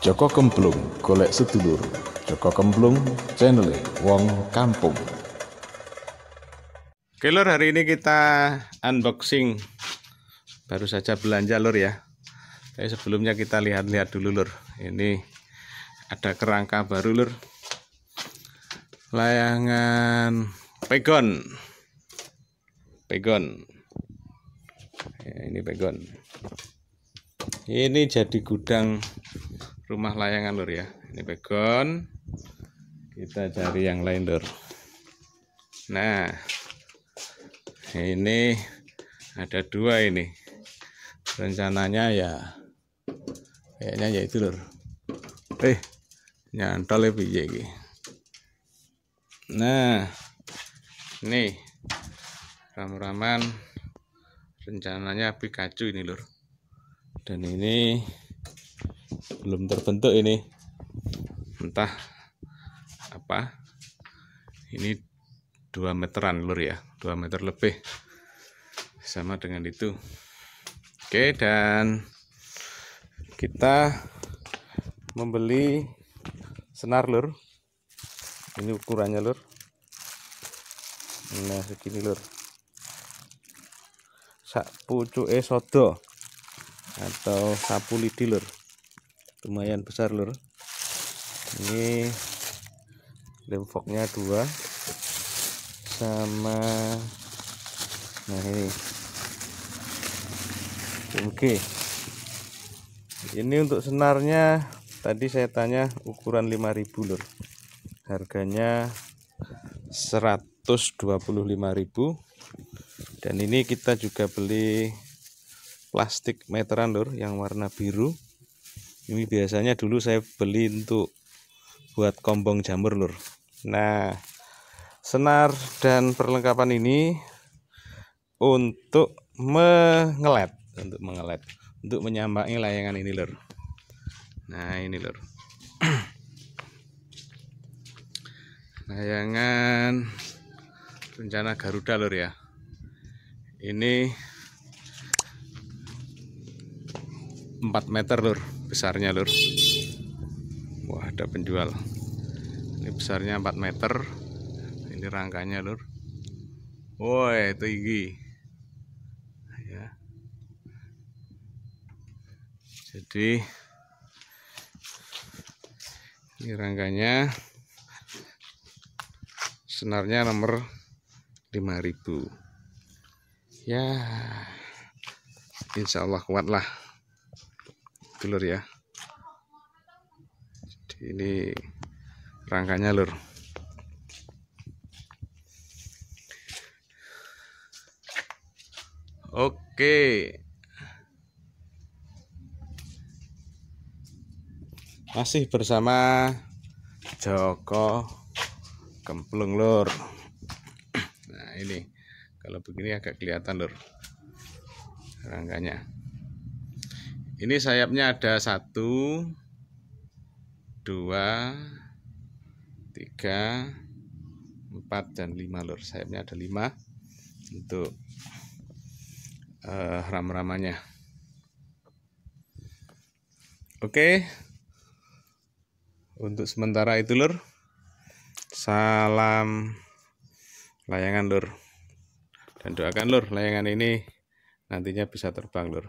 Joko Kemplung golek sedulur Joko Kemplung channel Wong Kampung Oke lor hari ini kita unboxing baru saja belanja lor ya tapi sebelumnya kita lihat-lihat dulu lor ini ada kerangka baru lor layangan pegon pegon ya, ini pegon ini jadi gudang rumah layangan lur ya ini bacon kita cari yang lain lur nah ini ada dua ini rencananya ya kayaknya ya itu lur eh nyantol ya piye nah nih ram-raman rencananya kacu ini lur dan ini belum terbentuk ini entah apa ini 2 meteran lur ya 2 meter lebih sama dengan itu oke dan kita membeli senar lur ini ukurannya lur nah segini lur sak pucuke sodo atau sapu lidi lur lumayan besar lur ini lemfoknya dua sama nah ini oke ini untuk senarnya tadi saya tanya ukuran 5000 lur harganya 125.000 dan ini kita juga beli plastik meteran lur yang warna biru ini biasanya dulu saya beli untuk buat kombong jamur lur nah senar dan perlengkapan ini untuk mengelet untuk mengelet untuk menyambangi layangan ini lur nah ini lur layangan rencana Garuda lur ya ini 4 meter lur besarnya lur wah ada penjual ini besarnya 4 meter ini rangkanya lur woi tinggi ya jadi ini rangkanya senarnya nomor 5000 ya insyaallah kuatlah telur ya Jadi ini rangkanya lur Oke masih bersama Joko Kemplung lur nah ini kalau begini agak kelihatan lur rangkanya ini sayapnya ada satu dua tiga empat dan lima lur sayapnya ada lima untuk uh, eh, ram ramanya oke untuk sementara itu lur salam layangan lur dan doakan lur layangan ini nantinya bisa terbang lur